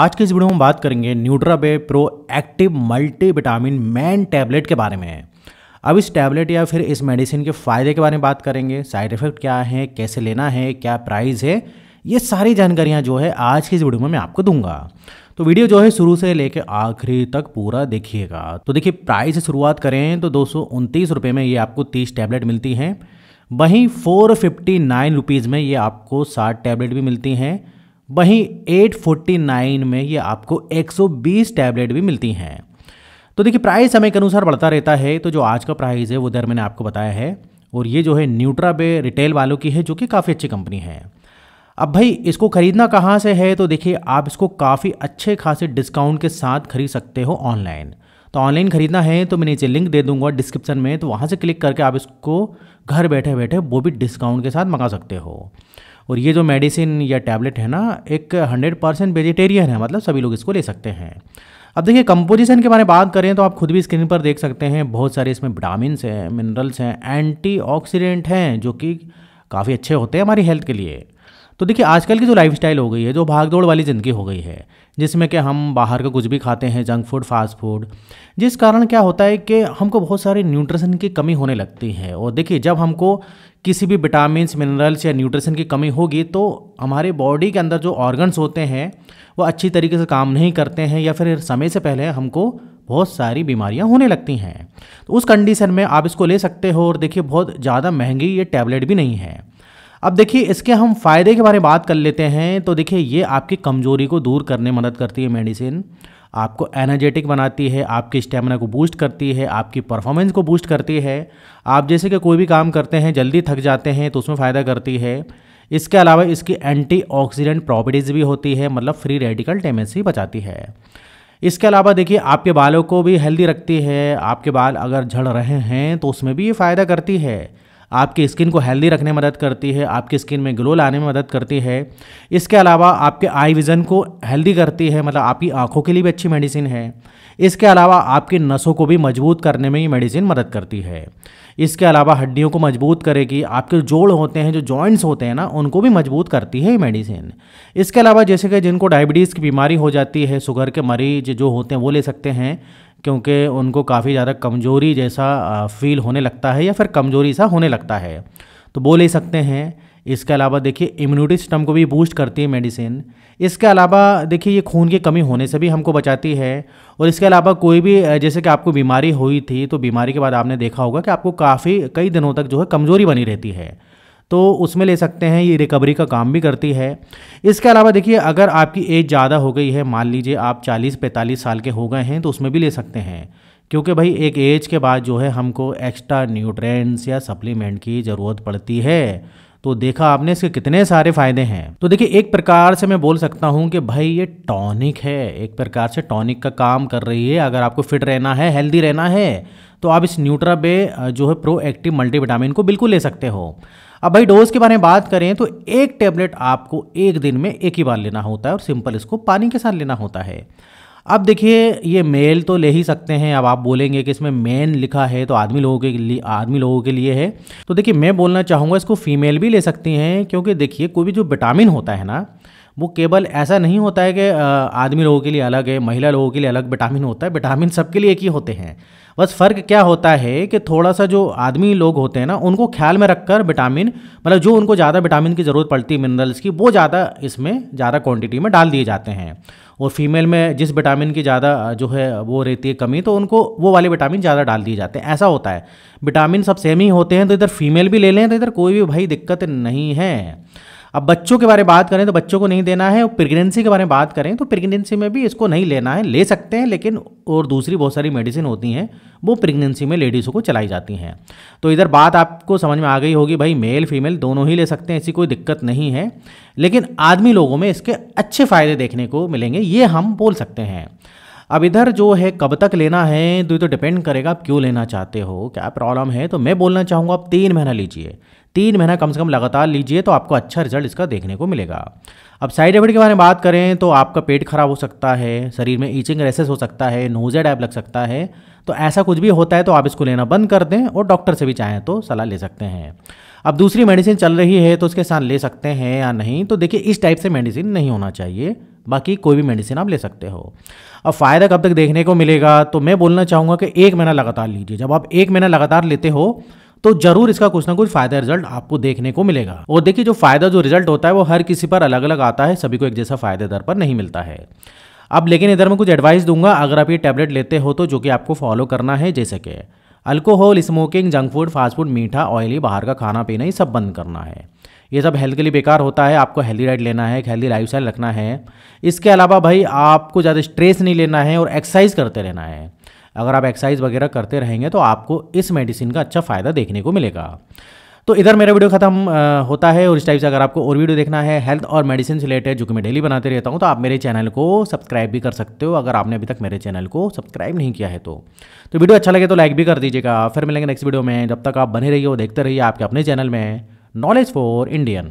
आज के इस वीडियो में बात करेंगे Nutrabay pro active multi vitamin man tablet के बारे में अब इस टैबलेट या फिर इस मेडिसिन के फ़ायदे के बारे में बात करेंगे साइड इफ़ेक्ट क्या है कैसे लेना है क्या प्राइस है ये सारी जानकारियाँ जो है आज की इस वीडियो में मैं आपको दूंगा तो वीडियो जो है शुरू से लेकर आखिरी तक पूरा देखिएगा तो देखिए प्राइस शुरुआत करें तो दो सौ में ये आपको तीस टैबलेट मिलती हैं वहीं फोर फिफ्टी में ये आपको साठ टैबलेट भी मिलती हैं वहीं 849 में ये आपको 120 टैबलेट भी मिलती हैं तो देखिए प्राइस समय के अनुसार बढ़ता रहता है तो जो आज का प्राइस है वो दर मैंने आपको बताया है और ये जो है न्यूट्राबे रिटेल वालों की है जो कि काफ़ी अच्छी कंपनी है अब भाई इसको ख़रीदना कहाँ से है तो देखिए आप इसको काफ़ी अच्छे खासे डिस्काउंट के साथ खरीद सकते हो ऑनलाइन तो ऑनलाइन ख़रीदना है तो मैं नीचे लिंक दे दूंगा डिस्क्रिप्शन में तो वहाँ से क्लिक करके आप इसको घर बैठे बैठे वो भी डिस्काउंट के साथ मंगा सकते हो और ये जो मेडिसिन या टैबलेट है ना एक हंड्रेड परसेंट वेजिटेरियन है मतलब सभी लोग इसको ले सकते हैं अब देखिए कंपोजिशन के बारे में बात करें तो आप खुद भी स्क्रीन पर देख सकते हैं बहुत सारे इसमें विटामिन हैं मिनरल्स हैं एंटी हैं जो कि काफ़ी अच्छे होते हैं हमारी हेल्थ के लिए तो देखिए आजकल की जो लाइफस्टाइल हो गई है जो भागदौड़ वाली ज़िंदगी हो गई है जिसमें कि हम बाहर का कुछ भी खाते हैं जंक फूड फास्ट फूड जिस कारण क्या होता है कि हमको बहुत सारे न्यूट्रिशन की कमी होने लगती है और देखिए जब हमको किसी भी विटामिन मिनरल्स या न्यूट्रिशन की कमी होगी तो हमारे बॉडी के अंदर जो ऑर्गन्स होते हैं वो अच्छी तरीके से काम नहीं करते हैं या फिर समय से पहले हमको बहुत सारी बीमारियां होने लगती हैं तो उस कंडीशन में आप इसको ले सकते हो और देखिए बहुत ज़्यादा महंगी ये टैबलेट भी नहीं है अब देखिए इसके हम फ़ायदे के बारे में बात कर लेते हैं तो देखिए ये आपकी कमज़ोरी को दूर करने में मदद करती है मेडिसिन आपको एनर्जेटिक बनाती है आपके स्टेमिना को बूस्ट करती है आपकी परफॉर्मेंस को बूस्ट करती है आप जैसे कि कोई भी काम करते हैं जल्दी थक जाते हैं तो उसमें फ़ायदा करती है इसके अलावा इसकी एंटीऑक्सीडेंट प्रॉपर्टीज़ भी होती है मतलब फ्री रेडिकल डैमेज से बचाती है इसके अलावा देखिए आपके बालों को भी हेल्दी रखती है आपके बाल अगर झड़ रहे हैं तो उसमें भी ये फ़ायदा करती है आपकी स्किन को हेल्दी रखने में मदद करती है आपकी स्किन में ग्लो लाने में मदद करती है इसके अलावा आपके आई विज़न को हेल्दी करती है मतलब आपकी आँखों के लिए भी अच्छी मेडिसिन है इसके अलावा आपकी नसों को भी मजबूत करने में ये मेडिसिन मदद करती है इसके अलावा हड्डियों को मजबूत करेगी आपके जोड़ होते हैं जो जॉइंट्स होते हैं ना उनको भी मजबूत करती है ये मेडिसिन इसके अलावा जैसे कि जिनको डायबिटीज़ की बीमारी हो जाती है शुगर के मरीज जो होते हैं वो ले सकते हैं क्योंकि उनको काफ़ी ज़्यादा कमजोरी जैसा फील होने लगता है या फिर कमजोरी सा होने लगता है तो बोल ही सकते हैं इसके अलावा देखिए इम्यूनिटी सिस्टम को भी बूस्ट करती है मेडिसिन इसके अलावा देखिए ये खून की कमी होने से भी हमको बचाती है और इसके अलावा कोई भी जैसे कि आपको बीमारी हुई थी तो बीमारी के बाद आपने देखा होगा कि आपको काफ़ी कई दिनों तक जो है कमज़ोरी बनी रहती है तो उसमें ले सकते हैं ये रिकवरी का काम भी करती है इसके अलावा देखिए अगर आपकी एज ज़्यादा हो गई है मान लीजिए आप 40-45 साल के हो गए हैं तो उसमें भी ले सकते हैं क्योंकि भाई एक एज के बाद जो है हमको एक्स्ट्रा न्यूट्रेंट्स या सप्लीमेंट की ज़रूरत पड़ती है तो देखा आपने इसके कितने सारे फायदे हैं तो देखिए एक प्रकार से मैं बोल सकता हूं कि भाई ये टॉनिक है एक प्रकार से टॉनिक का काम कर रही है अगर आपको फिट रहना है हेल्दी रहना है तो आप इस न्यूट्रा बे जो है प्रो एक्टिव मल्टीविटामिन को बिल्कुल ले सकते हो अब भाई डोज के बारे में बात करें तो एक टेबलेट आपको एक दिन में एक ही बार लेना होता है और सिंपल इसको पानी के साथ लेना होता है अब देखिए ये मेल तो ले ही सकते हैं अब आप बोलेंगे कि इसमें मेन लिखा है तो आदमी लोगों के लिए आदमी लोगों के लिए है तो देखिए मैं बोलना चाहूँगा इसको फीमेल भी ले सकती हैं क्योंकि देखिए कोई भी जो विटामिन होता है ना वो केवल ऐसा नहीं होता है कि आदमी लोगों के लिए अलग है महिला लोगों के लिए अलग विटामिन होता है विटामिन सबके लिए एक ही होते हैं बस फ़र्क क्या होता है कि थोड़ा सा जो आदमी लोग होते हैं ना उनको ख्याल में रखकर विटामिन मतलब जो उनको ज़्यादा विटामिन की ज़रूरत पड़ती है मिनरल्स की वो ज़्यादा इसमें ज़्यादा क्वांटिटी में डाल दिए जाते हैं और फीमेल में जिस विटामिन की ज़्यादा जो है वो रहती है कमी तो उनको वो वाले विटामिन ज़्यादा डाल दिए जाते हैं ऐसा होता है विटामिन सब सेम ही होते हैं तो इधर फीमेल भी ले लें तो इधर कोई भी भाई दिक्कत नहीं है अब बच्चों के बारे में बात करें तो बच्चों को नहीं देना है और प्रेगनेंसी के बारे में बात करें तो प्रेगनेंसी में भी इसको नहीं लेना है ले सकते हैं लेकिन और दूसरी बहुत सारी मेडिसिन होती हैं वो प्रेगनेंसी में लेडीज़ों को चलाई जाती हैं तो इधर बात आपको समझ में आ गई होगी भाई मेल फीमेल दोनों ही ले सकते हैं ऐसी कोई दिक्कत नहीं है लेकिन आदमी लोगों में इसके अच्छे फ़ायदे देखने को मिलेंगे ये हम बोल सकते हैं अब इधर जो है कब तक लेना है तो ये तो डिपेंड करेगा आप क्यों लेना चाहते हो क्या प्रॉब्लम है तो मैं बोलना चाहूँगा आप तीन महीना लीजिए तीन महीना कम से कम लगातार लीजिए तो आपको अच्छा रिजल्ट इसका देखने को मिलेगा अब साइड इफेक्ट के बारे में बात करें तो आपका पेट खराब हो सकता है शरीर में ईचिंग रेसेस हो सकता है नोजे डैब लग सकता है तो ऐसा कुछ भी होता है तो आप इसको लेना बंद कर दें और डॉक्टर से भी चाहें तो सलाह ले सकते हैं अब दूसरी मेडिसिन चल रही है तो उसके साथ ले सकते हैं या नहीं तो देखिए इस टाइप से मेडिसिन नहीं होना चाहिए बाकी कोई भी मेडिसिन आप ले सकते हो अब फ़ायदा कब तक देखने को मिलेगा तो मैं बोलना चाहूँगा कि एक महीना लगातार लीजिए जब आप एक महीना लगातार लेते हो तो जरूर इसका कुछ ना कुछ फायदा रिजल्ट आपको देखने को मिलेगा और देखिए जो फायदा जो रिजल्ट होता है वो हर किसी पर अलग अलग आता है सभी को एक जैसा फायदे दर पर नहीं मिलता है अब लेकिन इधर मैं कुछ एडवाइस दूंगा अगर आप ये टैबलेट लेते हो तो जो कि आपको फॉलो करना है जैसे कि alcohol smoking junk food fast food मीठा ऑयली बाहर का खाना पीना ये सब बंद करना है ये सब हेल्थ के लिए बेकार होता है आपको हेल्दी डाइट लेना है एक हेल्दी लाइफ रखना है इसके अलावा भाई आपको ज़्यादा स्ट्रेस नहीं लेना है और एक्सरसाइज करते रहना है अगर आप एक्सरसाइज वगैरह करते रहेंगे तो आपको इस मेडिसिन का अच्छा फ़ायदा देखने को मिलेगा तो इधर मेरा वीडियो खत्म होता है और इस टाइप से अगर आपको और वीडियो देखना है हेल्थ और मेडिसिन से रिलेटेड जो कि मैं डेली बनाते रहता हूँ तो आप मेरे चैनल को सब्सक्राइब भी कर सकते हो अगर आपने अभी तक मेरे चैनल को सब्सक्राइब नहीं किया है तो तो वीडियो अच्छा लगे तो लाइक भी कर दीजिएगा फिर मिलेंगे नेक्स्ट वीडियो में जब तक आप बने रहिए वो देखते रहिए आपके अपने चैनल में नॉलेज फॉर इंडियन